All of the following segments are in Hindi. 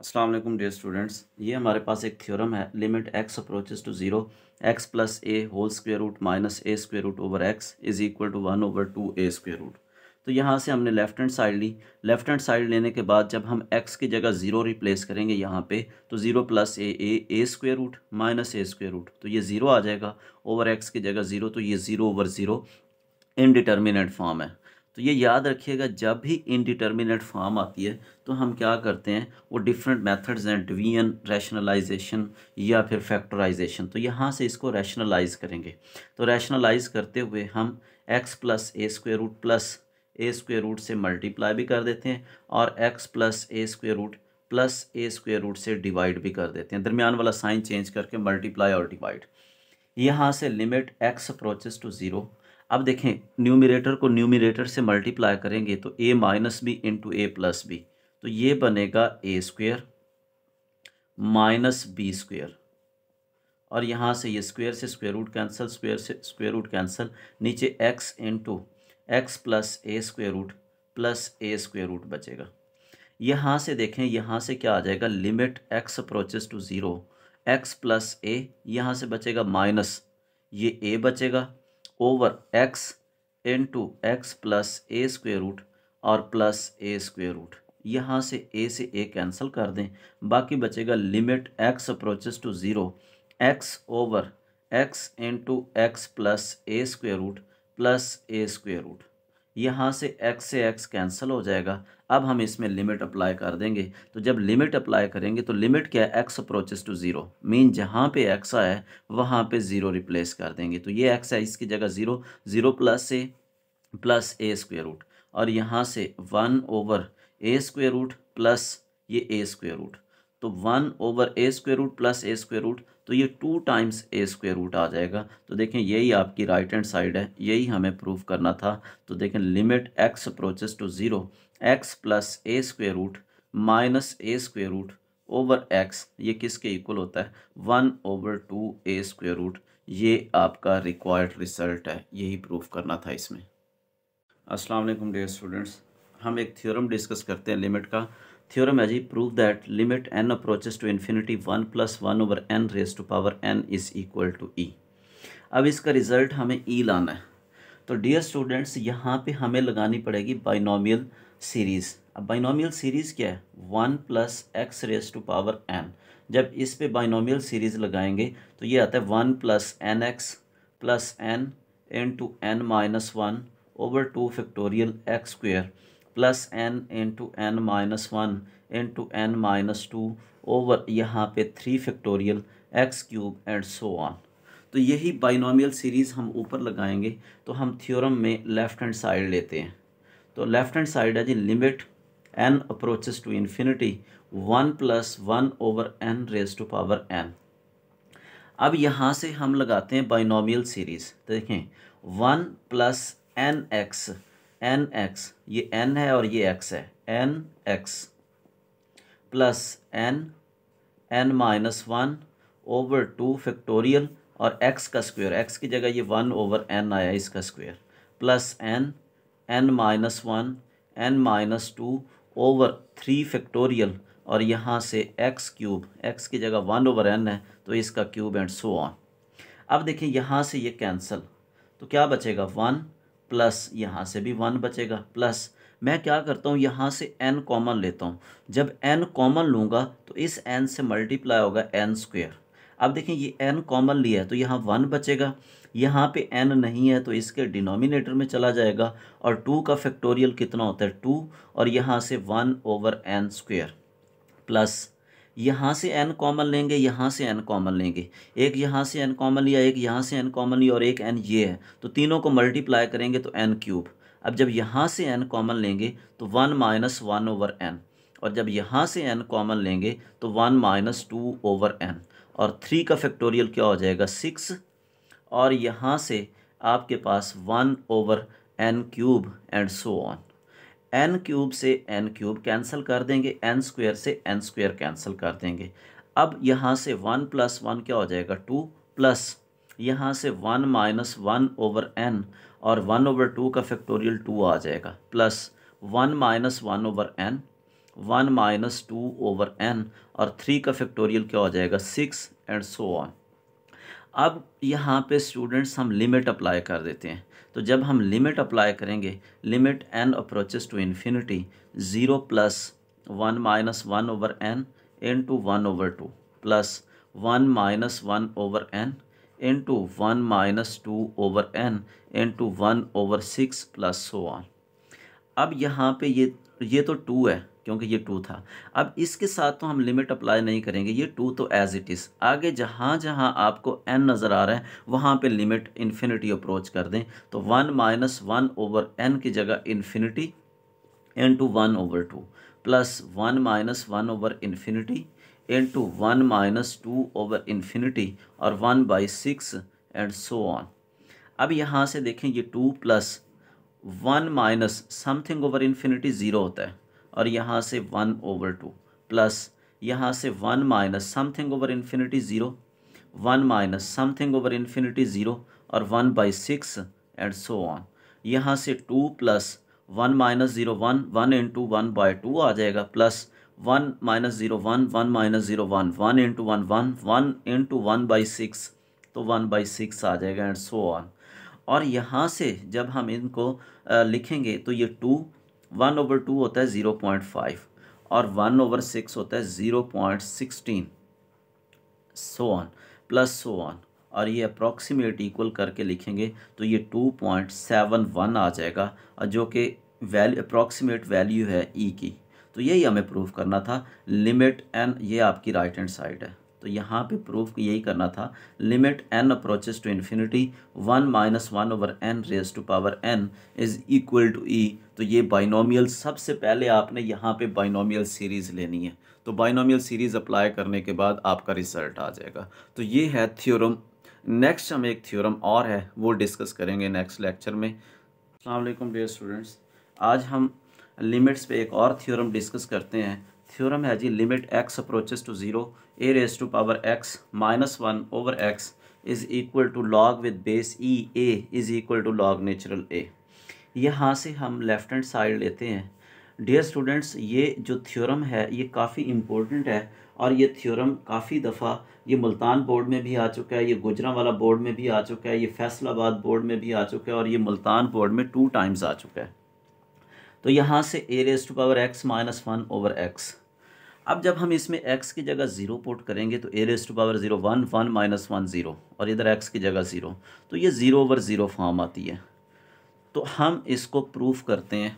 असलम वालेकुम डियर स्टूडेंट्स ये हमारे पास एक थ्योरम है limit x approaches to zero x plus a whole square root minus a square root over x is equal to one over two a square root तो यहाँ से हमने लेफ्ट हैंड साइड ली लेफ्ट हैंड साइड लेने के बाद जब हम एक्स की जगह ज़ीरो रिप्लेस करेंगे यहाँ पे तो zero plus a a a square root minus a square root तो ये ज़ीरो आ जाएगा ओवर एक्स की जगह ज़ीरो तो ये zero over zero indeterminate form है तो ये याद रखिएगा जब भी इनडिटर्मिनेट फॉर्म आती है तो हम क्या करते हैं वो डिफरेंट मेथड्स हैं डिवीजन रैशनलाइजेशन या फिर फैक्टराइजेशन तो यहाँ से इसको रैशनलाइज करेंगे तो रैशनलाइज करते हुए हम x plus a square root plus a square root से मल्टीप्लाई भी कर देते हैं और x plus a square root plus a square root से डिवाइड भी कर देते हैं दरमियान वाला साइन चेंज करके मल्टीप्लाई और डिवाइड यहाँ से limit x approaches to zero अब देखें न्यूमिरेटर को न्यूमिरेटर से मल्टीप्लाई करेंगे तो a minus b into a plus b तो ये बनेगा ए स्क्वेयर माइनस बी स्क्वेयर और यहाँ से ये स्क्वेयर से स्क्वेयर रूट कैंसिल स्क्वेयर से स्क्वेयर रूट कैंसिल नीचे x into x plus a square root plus a square root बचेगा यहाँ से देखें यहाँ से क्या आ जाएगा limit x approaches to zero x plus a यहाँ से बचेगा माइनस ये ए बचेगा over x into x plus a square root और प्लस ए स्क्वेयर रूट यहाँ से ए से ए कैंसिल कर दें बाकी बचेगा limit x approaches to zero x over x into x plus a square root plus a square root यहाँ से एक्स से एक्स कैंसिल हो जाएगा अब हम इसमें लिमिट अप्लाई कर देंगे तो जब लिमिट अप्लाई करेंगे तो लिमिट क्या है x approaches to zero mean जहाँ पे एक्स आए है वहाँ पे ज़ीरो रिप्लेस कर देंगे तो ये एक्स है इसकी जगह zero zero plus a plus a square root और यहाँ से one over a square root plus ये ए स्क्वेयर रूट तो one over a square root plus a square root तो ये two times a square root आ जाएगा तो देखें यही आपकी राइट हैंड साइड है यही हमें प्रूव करना था तो देखें limit x approaches to zero x plus a square root minus a square root over x ये किसके इक्वल होता है one over two a square root ये आपका रिक्वायर्ड रिजल्ट है यही प्रूफ करना था इसमें अस्सलाम वालेकुम डियर स्टूडेंट्स हम एक थ्योरम डिस्कस करते हैं लिमिट का थ्योरम है जी prove that limit n approaches to infinity one plus one over n raise to power n is equal to e अब इसका रिज़ल्ट हमें ई e लाना है तो डियर स्टूडेंट्स यहाँ पे हमें लगानी पड़ेगी बाइनोमियल सीरीज़ अब बाइनोमियल सीरीज़ क्या है one plus x raise to power n जब इस पे बाइनोमियल सीरीज़ लगाएंगे तो ये आता है one plus n x plus n into n minus one over two factorial x square plus n into n minus one into n minus two over यहाँ पे three factorial x cube and so on तो यही बाइनोमियल सीरीज़ हम ऊपर लगाएंगे तो हम थ्योरम में लेफ़्ट हैंड साइड लेते हैं तो लेफ्ट हैंड साइड है जी limit n approaches to infinity one plus one over n raise to power n अब यहाँ से हम लगाते हैं बाइनोमियल सीरीज़ देखें one plus n x n x ये एन है और ये एक्स है n x plus n n minus one over two factorial और एक्स का स्क्वायर एक्स की जगह ये वन ओवर एन आया इसका square plus n n minus one N minus two over three factorial और यहाँ से एक्स क्यूब एक्स की जगह वन ओवर एन है तो इसका क्यूब एंड सो ऑन अब देखिए यहाँ से ये कैंसिल तो क्या बचेगा वन प्लस यहाँ से भी वन बचेगा प्लस मैं क्या करता हूँ यहाँ से एन कॉमन लेता हूँ जब एन कॉमन लूँगा तो इस एन से मल्टीप्लाई होगा एन स्क्वेयर अब देखें ये एन कॉमन लिया है तो यहाँ वन बचेगा यहाँ पे एन नहीं है तो इसके डिनोमिनेटर में चला जाएगा और टू का फैक्टोरियल कितना होता है टू और यहाँ से one over n square plus यहाँ से एन कॉमन लेंगे यहाँ से एन कॉमन लेंगे एक यहाँ से एन कॉमन लिया एक यहाँ से एन कॉमन लिया और एक एन ये है तो तीनों को मल्टीप्लाई करेंगे तो एन क्यूब अब जब यहाँ से एन कॉमन लेंगे तो one minus one over n और जब यहाँ से एन कॉमन लेंगे तो one minus two over n और थ्री का फैक्टोरियल क्या हो जाएगा सिक्स और यहाँ से आपके पास one over n cube and so on n cube से एन क्यूब कैंसिल कर देंगे एन स्क्वेयर से एन स्क्वेयर कैंसिल कर देंगे अब यहाँ से वन प्लस वन क्या हो जाएगा टू प्लस यहाँ से one minus one over n और वन ओवर टू का फैक्टोरियल टू आ जाएगा plus one minus one over n one minus two over n और थ्री का फैक्टोरियल क्या हो जाएगा सिक्स एंड सो ऑन अब यहाँ पे स्टूडेंट्स हम लिमिट अप्लाई कर देते हैं तो जब हम लिमिट अप्लाई करेंगे limit n approaches to infinity zero plus one minus one over n n two one over two plus one minus one over n into one minus two over n into one over six plus so on अब यहाँ पे ये ये तो टू है क्योंकि ये टू था अब इसके साथ तो हम लिमिट अप्लाई नहीं करेंगे ये टू तो एज इट इज़ आगे जहाँ जहाँ आपको एन नज़र आ रहा है वहाँ पे लिमिट इन्फिनिटी अप्रोच कर दें तो one minus one over n की जगह infinity n two one over two plus one minus one over infinity n two one minus two over infinity और one by six and so on अब यहाँ से देखें ये two plus one minus something over infinity zero होता है और यहाँ से वन ओवर टू प्लस यहाँ से one minus something over infinity zero one minus something over infinity zero और one by six and so on यहाँ से two plus one minus zero one one into one by two आ जाएगा plus one minus zero one one minus zero one one into one one one into one by six तो वन बाई सिक्स आ जाएगा एंड सो ऑन और यहाँ से जब हम इनको लिखेंगे तो ये टू वन ओवर टू होता है ज़ीरो पॉइंट फाइव और वन ओवर सिक्स होता है zero point sixteen so on plus so on और ये अप्रॉक्सीमेट इक्वल करके लिखेंगे तो ये टू पॉइंट सेवन वन आ जाएगा जो कि वैल्यू अप्रॉक्सीमेट वैल्यू है ई e की तो यही हमें प्रूव करना था लिमिट एन ये आपकी राइट हैंड साइड है तो यहाँ पे प्रूफ यही करना था limit n approaches to infinity one minus one over n raise to power n is equal to e तो ये बाइनोमियल सबसे पहले आपने यहाँ पे बाइनोमियल सीरीज़ लेनी है तो बाइनोमियल सीरीज़ अप्लाई करने के बाद आपका रिजल्ट आ जाएगा तो ये है थ्योरम नेक्स्ट हम एक थ्योरम और है वो डिस्कस करेंगे नेक्स्ट लेक्चर में अलैक्म डेयर स्टूडेंट्स आज हम लिमिट्स पे एक और थ्योरम डिस्कस करते हैं थ्योरम है जी limit x approaches to zero a raise to power x minus one over x is equal to log with base e a is equal to log natural a यहाँ से हम लेफ्ट हैंड साइड लेते हैं डियर स्टूडेंट्स ये जो थ्योरम है ये काफ़ी इम्पोर्टेंट है और ये थ्योरम काफ़ी दफ़ा ये मुल्तान बोर्ड में भी आ चुका है ये गुजरा वाला बोर्ड में भी आ चुका है ये फैसलाबाद बोर्ड में भी आ चुका है और ये मुल्तान बोर्ड में टू टाइम्स आ चुका है तो यहाँ से a raise to power x minus one over x अब जब हम इसमें एक्स की जगह ज़ीरो पुट करेंगे तो a raise to power zero one one minus one zero और इधर एक्स की जगह ज़ीरो तो ये ज़ीरो ओवर ज़ीरो फॉर्म आती है तो हम इसको प्रूफ करते हैं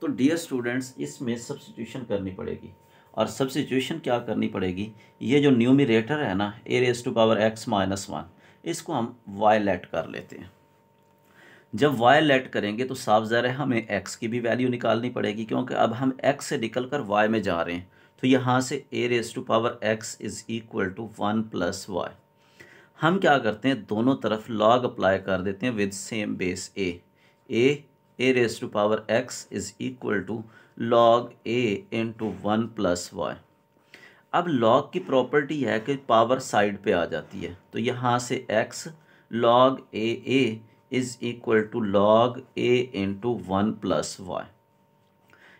तो डियर स्टूडेंट्स इसमें सब्सिट्यूशन करनी पड़ेगी और सब्सिट्यूशन क्या करनी पड़ेगी ये जो न्यूमिरेटर है ना a raise to power x minus one इसको हम वायलेट कर लेते हैं जब वाई लेट करेंगे तो साफ ज़ाहिर हमें एक्स की भी वैल्यू निकालनी पड़ेगी क्योंकि अब हम एक्स से निकल कर वाई में जा रहे हैं तो यहाँ से a raise to power x is equal to one plus y हम क्या करते हैं दोनों तरफ लॉग अप्लाई कर देते हैं with same base a a a raise to power x is equal to log a into one plus y अब लॉग की प्रॉपर्टी है कि पावर साइड पे आ जाती है तो यहाँ से x log a a is equal to log a into one plus y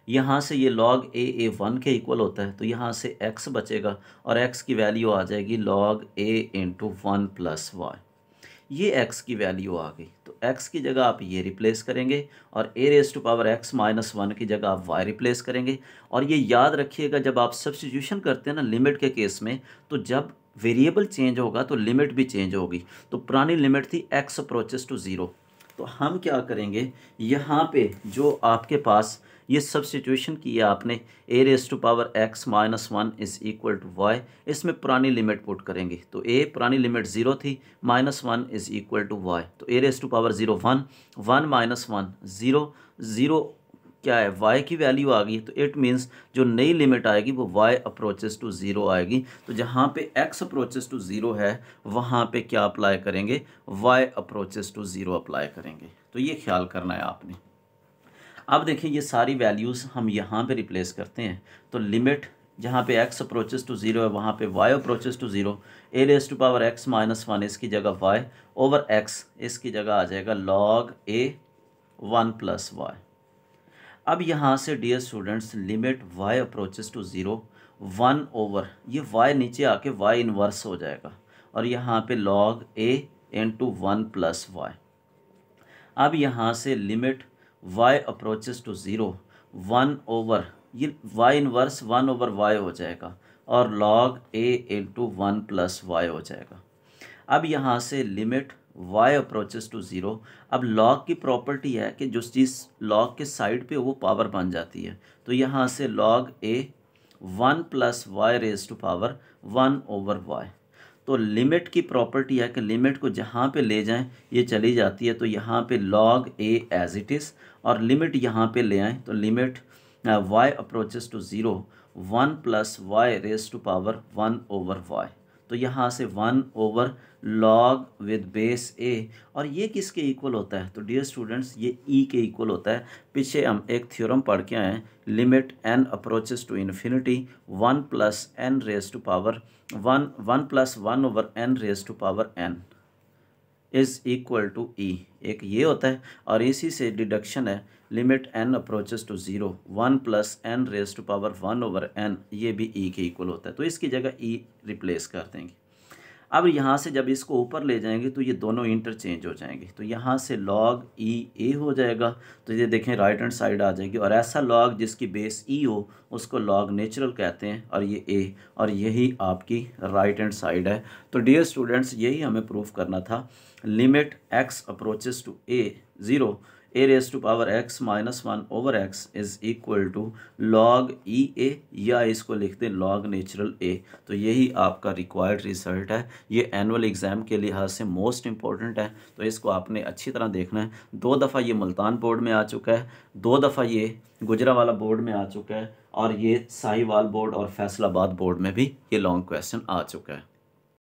यहाँ से ये लॉग ए ए वन के इक्वल होता है तो यहाँ से एक्स बचेगा और एक्स की वैल्यू आ जाएगी log a into one plus y ये एक्स की वैल्यू आ गई तो एक्स की जगह आप ये रिप्लेस करेंगे और a raise to power x minus one की जगह आप वाई रिप्लेस करेंगे और ये याद रखिएगा जब आप सब्सटीट्यूशन करते हैं ना लिमिट के केस में तो जब वेरिएबल चेंज होगा तो लिमिट भी चेंज होगी तो पुरानी लिमिट थी एक्स अप्रोचेस टू ज़ीरो तो हम क्या करेंगे यहाँ पे जो आपके पास ये सब की किया आपने a raise to power x minus one is equal to y इसमें पुरानी लिमिट पुट करेंगे तो ए पुरानी लिमिट ज़ीरो थी minus one is equal to y तो a raise to power zero one one minus one zero zero क्या है वाई की वैल्यू आ गई तो इट मीन्स जो नई लिमिट आएगी वो वाई अप्रोचेस टू ज़ीरो आएगी तो जहाँ पे एक्स अप्रोचेस टू ज़ीरो है वहाँ पे क्या अप्लाई करेंगे y approaches to zero apply करेंगे तो ये ख्याल करना है आपने अब देखिए ये सारी वैल्यूज़ हम यहाँ पे रिप्लेस करते हैं तो लिमिट जहाँ पे एक्स अप्रोचेस टू ज़ीरो है वहाँ पे y approaches to zero a raise to power x minus one इसकी जगह वाई ओवर एक्स इसकी जगह आ जाएगा log a one plus y अब यहाँ से dear students limit y approaches to zero one over ये वाई नीचे आके वाई इनवर्स हो जाएगा और यहाँ पे log a into one plus y अब यहाँ से limit y approaches to zero one over ये Y inverse one over y हो जाएगा और log a into one plus y हो जाएगा अब यहाँ से limit y approaches to zero अब log की प्रॉपर्टी है कि जो चीज़ log के साइड पे वो पावर बन जाती है तो यहाँ से log a one plus y raise to power one over y तो लिमिट की प्रॉपर्टी है कि लिमिट को जहाँ पे ले जाएं ये चली जाती है तो यहाँ पे log a as it is और लिमिट यहाँ पे ले आएँ तो limit y approaches to zero one plus y raise to power one over y तो यहाँ से one over log with base a और ये किसके इक्वल होता है तो डियर स्टूडेंट्स ये ई e के इक्वल होता है पीछे हम एक थ्योरम पढ़ के आए limit n approaches to infinity one plus n raise to power one one plus one over n raise to power n is equal to e एक ये होता है और इसी से डिडक्शन है limit n approaches to zero one plus n raise to power one over n ये भी ई e के इक्वल होता है तो इसकी जगह ई e रिप्लेस कर देंगे अब यहाँ से जब इसको ऊपर ले जाएंगे तो ये दोनों इंटरचेंज हो जाएंगे तो यहाँ से लॉग ई ए हो जाएगा तो ये देखें राइट हैंड साइड आ जाएगी और ऐसा लॉग जिसकी बेस ई e हो उसको लॉग नेचुरल कहते हैं और ये ए और यही आपकी राइट हैंड साइड है तो डियर स्टूडेंट्स यही हमें प्रूफ करना था limit x approaches to a 0 a raised to power x minus 1 over x is equal to log e a या इसको लिखते हैं log natural a तो यही आपका रिक्वायर्ड रिजल्ट है ये एनुअल एग्ज़ाम के लिहाज से मोस्ट इम्पॉर्टेंट है तो इसको आपने अच्छी तरह देखना है दो दफ़ा ये मुल्तान बोर्ड में आ चुका है दो दफ़ा ये गुजरा वाला बोर्ड में आ चुका है और ये साहिवाल बोर्ड और फैसलाबाद बोर्ड में भी ये लॉन्ग क्वेश्चन आ चुका है